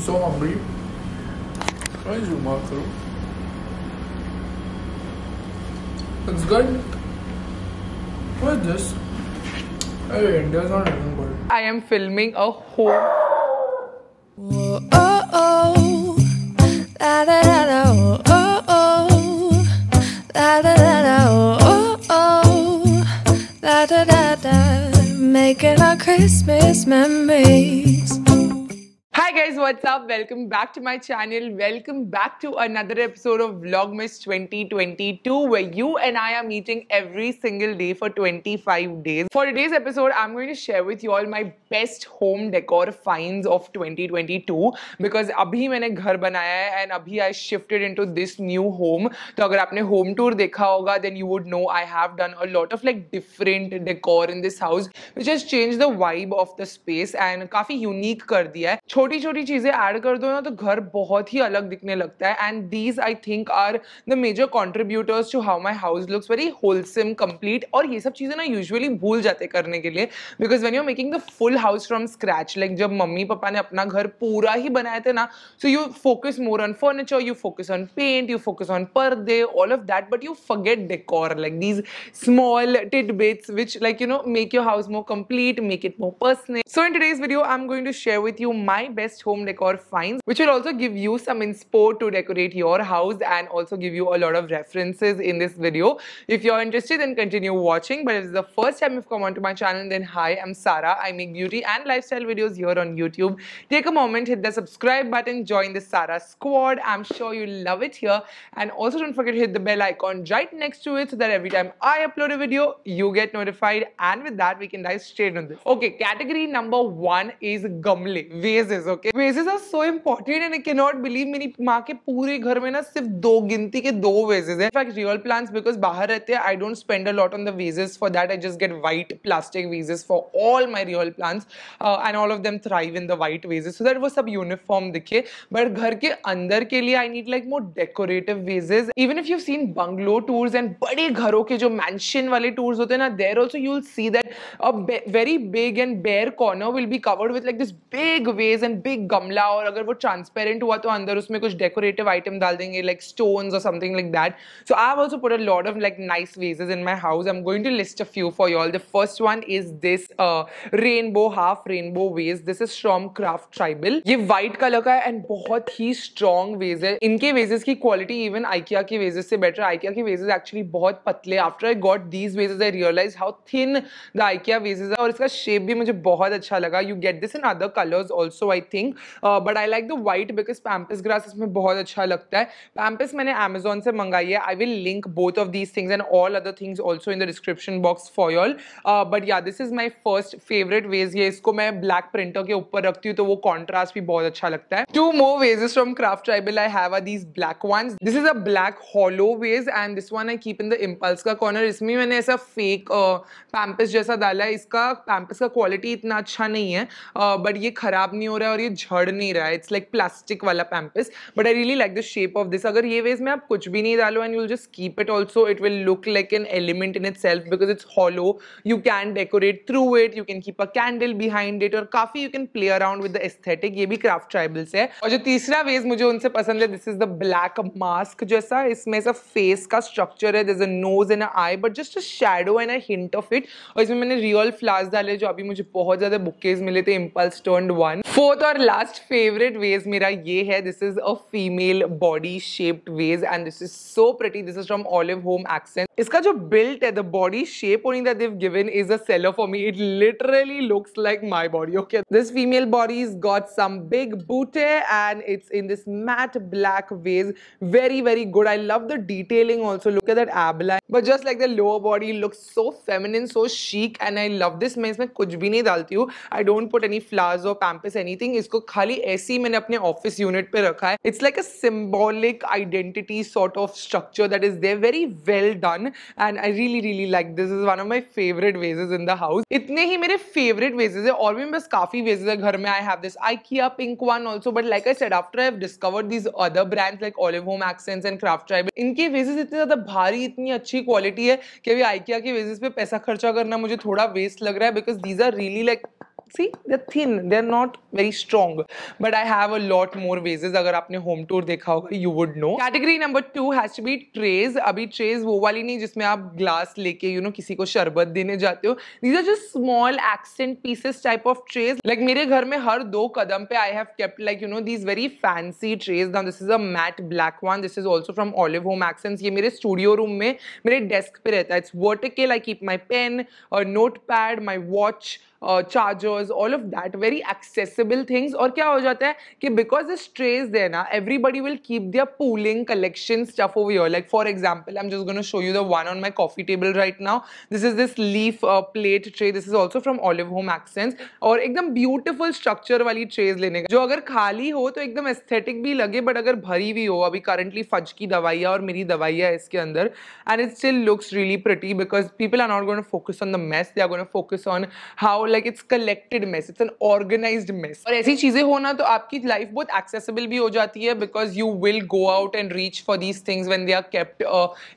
so hungry. Why your mouth It's good. What is this? Hey, not even good. I am filming a whole. Making our Christmas memories what's up? Welcome back to my channel. Welcome back to another episode of Vlogmas 2022 where you and I are meeting every single day for 25 days. For today's episode, I'm going to share with you all my best home decor finds of 2022 because abhi maine ghar banaya hai and abhi I shifted into this new home. So agar aapne home tour dekha hoga, then you would know I have done a lot of like different decor in this house which has changed the vibe of the space and काफी unique कर दिया है छोटी छोटी चीज़ें add कर दो ना तो घर बहुत ही अलग दिखने लगता है and these I think are the major contributors to how my house looks very wholesome complete और ये सब चीज़ें ना यूजली भूल जाते करने के लिए because when you are making the full house from scratch like जब मम्मी पापा ने अपना घर पूरा ही बनाया था ना so you focus more on furniture you focus on paint you focus on पर they all of that but you forget decor like these small titbits which like you know make your house more complete make it more personal so in today's video I am going to share with you my best home home decor finds, which will also give you some inspo to decorate your house and also give you a lot of references in this video. If you're interested, then continue watching. But if it's the first time you've come onto my channel, then hi, I'm Sara. I make beauty and lifestyle videos here on YouTube. Take a moment, hit the subscribe button, join the Sara squad. I'm sure you'll love it here. And also don't forget to hit the bell icon right next to it so that every time I upload a video, you get notified. And with that, we can dive straight on this. Okay, category number one is gamle, vases, okay? Vases are so important and I can not believe मेरी माँ के पूरे घर में ना सिर्फ दो गिनती के दो वेजेस हैं फैक्ट रियल प्लांट्स बिकॉज बाहर रहते हैं I don't spend a lot on the vases for that I just get white plastic vases for all my real plants and all of them thrive in the white vases so that वो सब uniform दिखे but घर के अंदर के लिए I need like more decorative vases even if you seen bungalow tours and बड़े घरों के जो मैंशन वाले टूर्स होते हैं ना there also you will see that a very big and bare corner will be covered with like this big vase and big कमला और अगर वो ट्रांसपेरेंट हुआ तो अंदर उसमें कुछ डेकोरेटिव आइटम डाल देंगे लाइक स्टोन्स और something like that so I also put a lot of like nice vases in my house I am going to list a few for all the first one is this rainbow half rainbow vase this is from Craft Tribal ये white colour का है and बहुत ही strong veg है इनके vases की quality even IKEA के vases से better IKEA के वेजेस एक्चुअली बहुत पतले after I got these vases I realise how thin the IKEA vases है और इसका शेप भी मुझे बहुत अच्छा लगा you get this in other colours also I think but I like the white because pampas grass इसमें बहुत अच्छा लगता है पैम्पस मैंने अमेजोन से मंगाई है I will link both of these things and all other things also in the description box for y'all but yeah this is my first favourite vase ये इसको मैं ब्लैक प्रिंटर के ऊपर रखती हूँ तो वो कॉन्ट्रास्ट भी बहुत अच्छा लगता है two more vases from Craft Tribal I have are these black one this is a black hollow vase and this one I keep in the impulse का कॉर्नर इसमें मैंने ऐसा फेक पैम्पस uh, जैसा डाला है इसका पैम्पस का quality इतना अच्छा नहीं है बट uh, ये खराब नहीं हो रहा है और ये झड़ नहीं रहा है इट्स लाइक प्लास्टिक वाला pampas but I really like the shape of this अगर ये वेज में आप कुछ भी नहीं डालो and you'll just keep it also it will look like an element in itself because it's hollow you can decorate through it you can keep a candle behind it और काफी you can play around with the aesthetic ये भी craft tribals है और जो तीसरा veg मुझे उनसे पसंद है this is the black mask जैसा इसमें सब फेस का स्ट्रक्चर है this a nose and a eye but just a shadow and a hint of it और इसमें मैंने रियल फ्लावर्स डाले जो अभी मुझे बहुत ज्यादा बुकेज मिले थे इम्पल्स टर्न वन फोर्थ और लास्ट लास्ट फेवरेट वेज मेरा ये है this is a female body shaped vase and this is so pretty this is from Olive Home Accent इसका जो बिल्ट है the body shape only that they've given is a seller for me it literally looks like my body okay this female body is got some big booty and it's in this matte black vase very very good I love the detailing also look at that ab line but just like the lower body looks so feminine, so chic, and I love this. मैं इसमें I don't put any flowers or pampas anything. इसको खाली ऐसी मैंने अपने office unit पे It's like a symbolic identity sort of structure that is there. Very well done, and I really really like this. This is one of my favorite vases in the house. इतने ही मेरे favorite vases हैं. और भी मेरे पास काफी vases हैं घर have this IKEA pink one also. But like I said, after I have discovered these other brands like Olive Home Accents and Craft Tribal, इनके vases इतने ज़्यादा भारी, इतनी अच्छी अच्छी क्वालिटी है कि अभी आइकिया के बेसिस पे पैसा खर्चा करना मुझे थोड़ा वेस्ट लग रहा है because these are really like see they thin they are not very strong but I have a lot more vases अगर आपने होम टूर देखा होगा you would know category number two has to be trays अभी trays वो वाली नहीं जिसमें आप ग्लास लेके यू you नो know, किसी को शरबत देने जाते हो these are just small accent pieces type of trays like मेरे घर में हर दो कदम पे I have kept like you know these very fancy trays now this is a matte black one this is also from Olive Home Accent ये मेरे studio room में मेरे डेस्क पे रहता है it's vertical I keep my pen और notepad my watch chargers all of that very accessible things और क्या हो जाता है कि बिकॉज दिस ट्रेज दे ना everybody will keep their pooling collection stuff over your like for example I am just gonna show you the one on my coffee table right now this is this leaf plate tray this is also from Olive Home Accents और एकदम beautiful structure वाली trays लेने का जो अगर खाली हो तो एकदम एस्थेटिक भी लगे बट अगर भरी भी हो अभी करंटली फज की दवाइयाँ और मेरी दवाइयाँ इसके अंदर and it still looks really pretty because people are not gonna focus on the mess they are gonna focus on how like it's collected mess it's an organise mess और ऐसी चीजें होना तो आपकी लाइफ बहुत एक्सेसिबल भी हो जाती है because you will go out and reach for these things when they are kept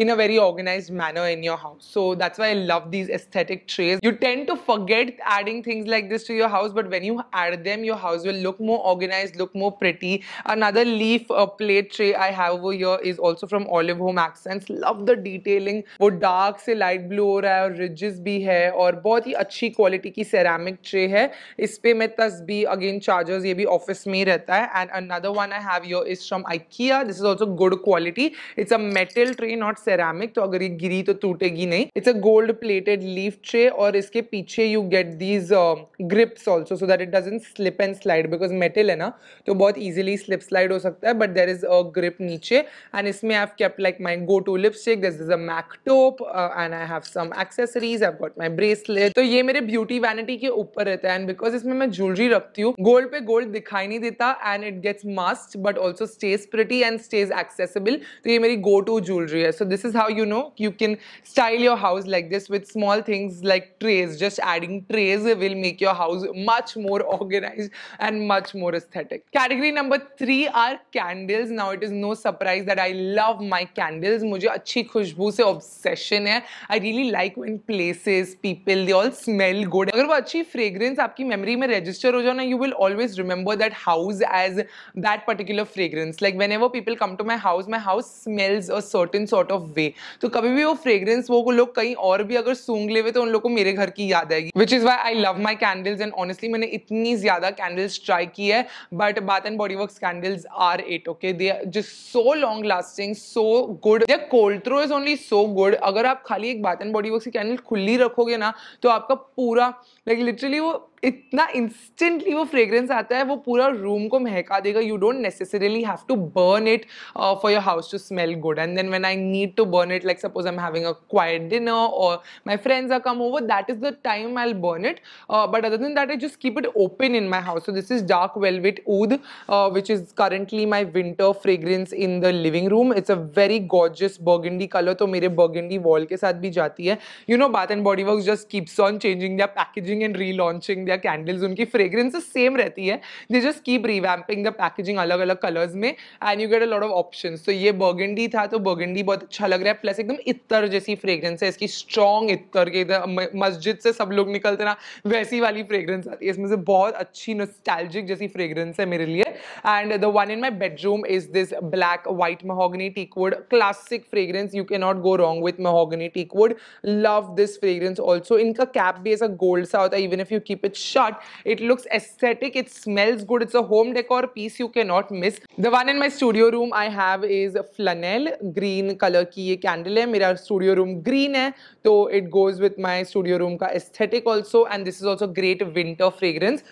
in a very organise manner in your house so that's why I love these aesthetic trays you tend to forget adding things like this to your house but when you add them your house will look more organise look more pretty another leaf plate tray I have over here is also from Olive Home Accents love the detailing वो dark से light blue हो रहा है और ridges भी है और बहुत ही अच्छी क्वालिटी की सेरामिक ट्रे है इस पर मैं तस्बी अगेन चार्जर्स ये भी ऑफिस में ही रहता है and another one I have your is from IKEA this is also good quality it's a metal tray not ceramic तो अगर ये गिरी तो टूटेगी नहीं it's a gold plated leaf tray और इसके पीछे you get these grips also so that it doesn't slip and slide because metal है ना तो बहुत ईजिली स्लिप स्लाइड हो सकता है but there is a grip नीचे एंड इसमें I have kept like my go to lipstick this is a MAC top and I have some accessories I got my bracelet तो ये मेरे beauty van vanity के ऊपर रहता है and because इसमें मैं ज्वेलरी रखती हूँ गोल्ड पे गोल्ड दिखाई नहीं देता and it gets messed but also stays pretty and stays accessible तो ये मेरी गो टू ज्वेलरी है so this is how you know you can style your house like this with small things like trays just adding trays will make your house much more organise and much more aesthetic category number three are candles now it is no surprise that I love my candles मुझे अच्छी खुशबू से obsession है I really like when places people they all smell good अगर वो अच्छी fragrance आपकी memory में रजिस्टर हो जाओ ना you will always remember that house as that particular fragrance like whenever people come to my house my house smells a certain sort of way तो कभी भी वो फ्रेग्रेंस वो लोग कहीं और भी अगर सूंग ले तो उन लोग को मेरे घर की याद आएगी which is why I love my candles and honestly मैंने इतनी ज़्यादा कैंडल्स ट्राई की है but Bath and Body Works candles are it okay they are just so long lasting so good their cold throw is only so good अगर आप खाली एक Bath and Body Works की कैंडल खुली रखोगे ना तो आपका पूरा लाइक लिटरली वो इतना इंस्टेंटली वो फ्रेग्रेंस आता है वो पूरा रूम को महका देगा you don't necessarily have to burn it for your house to smell good and then when I need to burn it like suppose I am having a quiet dinner or my friends are come over that is the time I burn it but other than that I just keep it open in my house so this is Dark Velvet Oud which is currently my winter fragrance in the living room it's a very gorgeous burgundy colour तो मेरे burgundy wall के साथ भी जाती है you know Bath and Body Works just keeps on changing the packaging and relaunching the या candles उनकी fragrance same रहती है they just keep revamping the packaging अलग अलग कलर्स में and you get a lot of option तो ये burgundy था तो बर्गेंडी बहुत अच्छा लग रहा है प्लस एकदम इतर जैसी फ्रेग्रेंस है इसकी स्ट्रॉन्ग इतर के इधर मस्जिद से सब लोग निकलते ना वैसी वाली फ्रेग्रेंस आती है इसमें से बहुत अच्छी नोस्टैल्जिक जैसी फ्रेग्रेंस है मेरे लिए and the one in my bedroom is this black white mahogany teakwood classic fragrance you can not go wrong with mahogany teakwood love this fragrance also इनका कैप भी ऐसा गोल्ड सा होता है even if you keep it shut. It looks aesthetic, it smells good. It's a home decor piece you cannot miss. The one in my studio room I have is flannel green color ki ये candle hai. मेरा studio room green hai, so it goes with my studio room ka aesthetic also. And this is also great winter fragrance.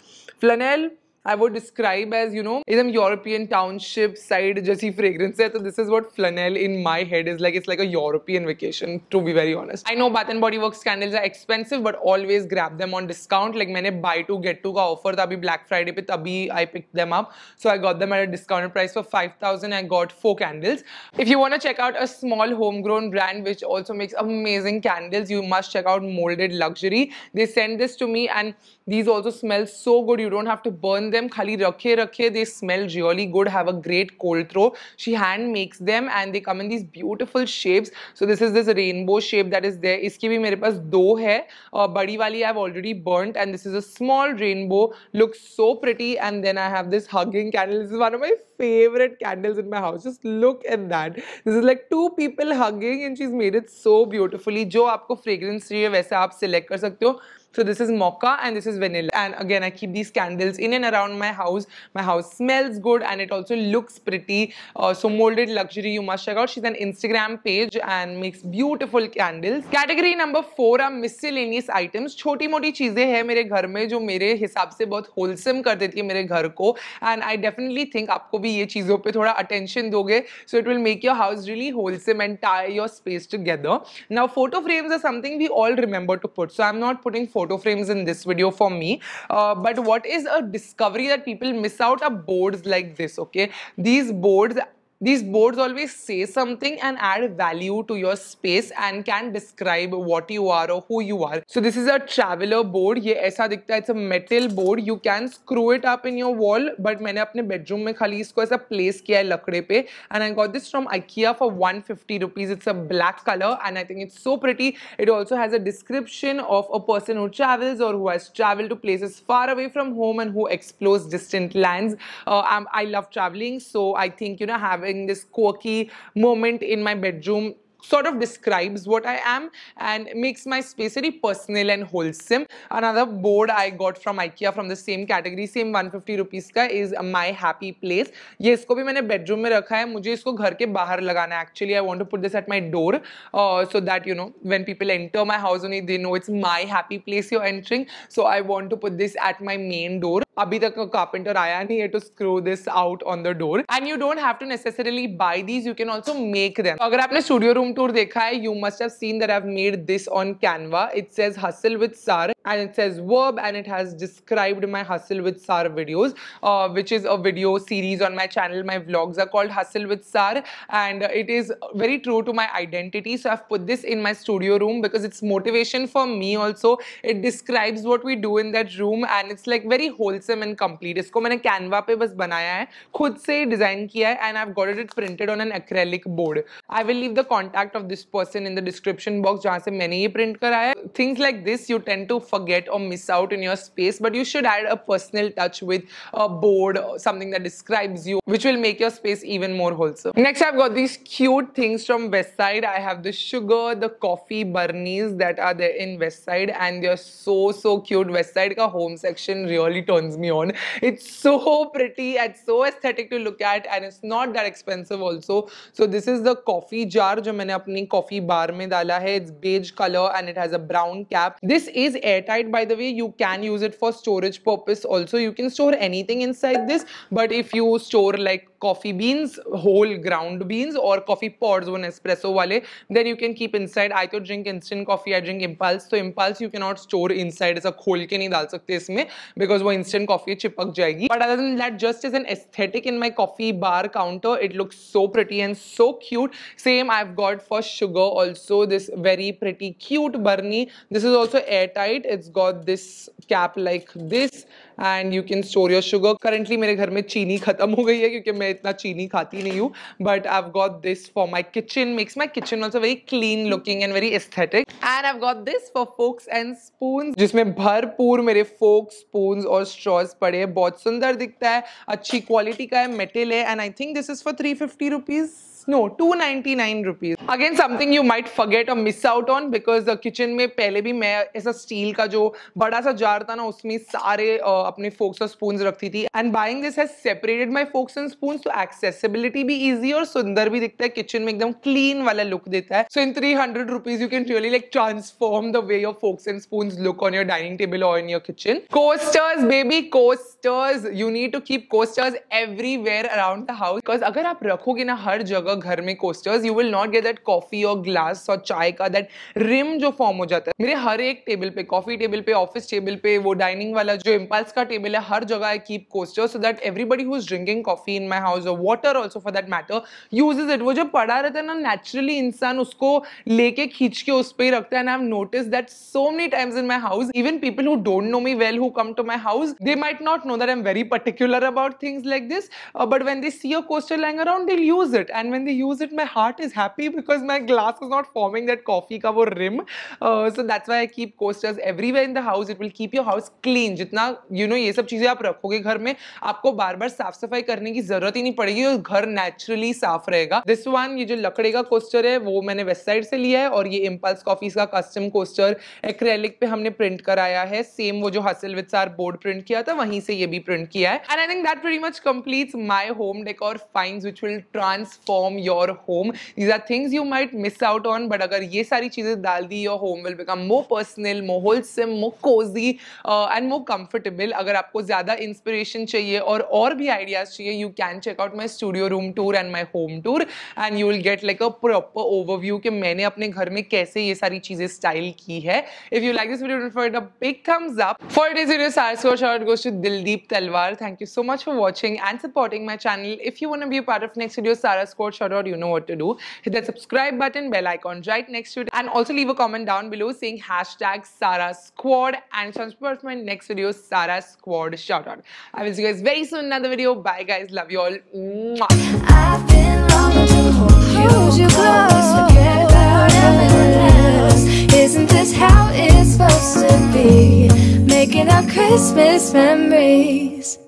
Flannel I would describe as, you know, some European township side jasi fragrance. So this is what flannel in my head is like. It's like a European vacation, to be very honest. I know Bath and Body Works candles are expensive, but always grab them on discount. Like I buy two get two का offer था Black Friday पे I picked them up. So I got them at a discounted price for 5,000. I got four candles. If you want to check out a small homegrown brand which also makes amazing candles, you must check out Molded Luxury. They sent this to me and these also smell so good. You don't have to burn them khali rakhe rakhe they smell really good have a great cold throw she hand makes them and they come in these beautiful shapes so this is this rainbow shape that is there iski bhi mere paas do hai uh, badi wali i have already burnt and this is a small rainbow looks so pretty and then i have this hugging candle this is one of my favorite candles in my house. Just look at that. This is like two people hugging and she's made it so beautifully. जो आपको fragrance चाहिए वैसे आप select कर सकते हो. So this is mocha and this is vanilla. And again, I keep these candles in and around my house. My house smells good and it also looks pretty. Uh, so Molded Luxury, you must check out. She's an Instagram page and makes beautiful candles. Category number four are miscellaneous items. छोटी मोटी चीजें हैं मेरे घर में जो मेरे हिसाब से बहुत wholesome कर देती है मेरे घर को. And I definitely think आपको भी ये चीज़ों पे थोड़ा अटेंशन दोगे so it will make your house really wholesome and tie your space together now photo frames are something we all remember to put so I am not putting photo frames in this video for me but what is a discovery that people miss out a boards like this okay these boards These boards always say something and add value to your space and can describe what you are or who you are. So this is a traveler board. ये ऐसा दिखता है. It's a metal board. You can screw it up in your wall. But मैंने अपने bedroom में खाली इसको ऐसा place किया है लकड़े पे. And I got this from IKEA for 150 rupees. It's a black color and I think it's so pretty. It also has a description of a person who travels or who has traveled to places far away from home and who explores distant lands. Uh, I love traveling, so I think you know have having this quirky moment in my bedroom sort of describes what I am and makes my space very personal and wholesome. Another board I got from IKEA from the same category, same 150 rupees ka, is My Happy Place. ये इसको भी मैंने bedroom में रखा है मुझे इसको घर के बाहर लगाना actually I want to put this at my door uh, so that you know when people enter my house only they know it's my happy place you're entering so I want to put this at my main door abhi tak a carpenter aaya nahi hai to screw this out on the door and you don't have to necessarily buy these you can also make them agar aapne studio room tour you must have seen that i've made this on canva it says hustle with sar and it says verb and it has described my hustle with sar videos uh, which is a video series on my channel my vlogs are called hustle with sar and it is very true to my identity so i've put this in my studio room because it's motivation for me also it describes what we do in that room and it's like very wholesome handsome and complete इसको मैंने Canva पे बस बनाया है खुद से design किया है and I have got it printed on an acrylic board I will leave the contact of this person in the description box जहाँ से मैंने ये प्रिंट कराया things like this you tend to forget और miss out in your space but you should add a personal touch with a board something that describes you which will make your space even more wholesome. Next, I've got these cute things from Westside. I have the sugar, the coffee burnies that are there in Westside and they're so, so cute. Westside का home section really turns turns me on. It's so pretty and so aesthetic to look at and it's not that expensive also. So this is the coffee jar which I have coffee bar में डाला है. It's beige color and it has a brown cap. This is airtight by the way. You can use it for storage purpose also. You can store anything inside this but if you store like coffee beans, whole ground beans or coffee pods one espresso wale, then you can keep inside. I could drink instant coffee, I drink impulse. So impulse you cannot store inside. a खोल के नहीं डाल सकते इसमें because वो instant and coffee चिपक जाएगी but other than that just as an aesthetic in my coffee bar counter it looks so pretty and so cute same I've got for sugar also this very pretty cute burnie this is also airtight it's got this cap like this and you can store your sugar currently मेरे घर में चीनी खत्म हो गई है क्योंकि मैं इतना चीनी खाती नहीं हूँ but I got this for my kitchen makes my kitchen also very clean looking and very aesthetic and I got this for forks and spoon जिसमें भरपूर मेरे फोक्स स्पून और स्ट्रॉज पड़े हैं बहुत सुंदर दिखता है अच्छी क्वालिटी का है मेटेल है and I think this is for three fifty rupees No, 299 rupees. Again, something you might forget or miss out on because the kitchen mein pehle bhi main aisa steel ka jo bada sa jar tha na usme sare uh, apne forks और spoons rakhti thi And buying this has separated my forks and spoons so accessibility bhi easy aur sundar bhi dikhta hai kitchen mein ekdam clean wala look deta hai So in 300 rupees you can really like transform the way your forks and spoons look on your dining table or in your kitchen. Coasters, baby, coasters. You need to keep coasters everywhere around the house because agar aap rakhoge na har jagah होगा घर में coasters you will not get that coffee और glass और चाय का that rim जो form हो जाता है मेरे हर एक टेबल पे कॉफी टेबल पे ऑफिस टेबल पे वो डाइनिंग वाला जो इम्पल्स का टेबल है हर जगह I keep coasters so that everybody who is drinking coffee in my house or water also for that matter uses it वो जब पड़ा रहता है ना नेचुरली इंसान उसको लेके खींच के उस पर ही रखता है and I am notice that so many times in my house even people who don't know me well who come to my house they might not know that I am very particular about things like this but when they see a coaster lying around they'll use it and when when they use it, my heart is happy because my glass is not forming that coffee का वो rim so that's why I keep coasters everywhere in the house it will keep your house clean जितना you know, ये सब चीज़ें आप रखोगे घर में आपको बार बार साफ सफाई करने की जरूरत ही नहीं पड़ेगी और घर naturally साफ रहेगा This one ये जो लकड़े का coaster है वो मैंने वेस्ट साइड से लिया है और ये इम्पल्स कॉफीज का कस्टम कोस्टर एक्रेलिक पे हमने प्रिंट कराया है सेम वो जो हसल विद बोर्ड प्रिंट किया था वहीं से ये भी प्रिंट किया है and I think that very much completes my home decor find which will transform from your home these are things you might miss out on but अगर ये सारी चीज़ें डाल दी your home will become more personal more wholesome more cosy and more comfortable अगर आपको ज़्यादा inspiration चाहिए और और भी आइडियाज़ चाहिए you can check out my studio room tour and my home tour and you will get like a proper overview कि मैंने अपने घर में कैसे ये सारी चीज़ें स्टाइल की है if you like this video for it a big thumbs up for it is your source short goes to Dildeep Talwar thank you so much for watching and supporting my channel if you want be part of next video share score Or you know what to do. Hit that subscribe button, bell icon right next to it. And also leave a comment down below saying hashtag Sara Squad and transport my next video, Sara Squad Shoutout. I will see you guys very soon in another video. Bye guys. Love you all. Isn't this how it's supposed to be? Making up Christmas memories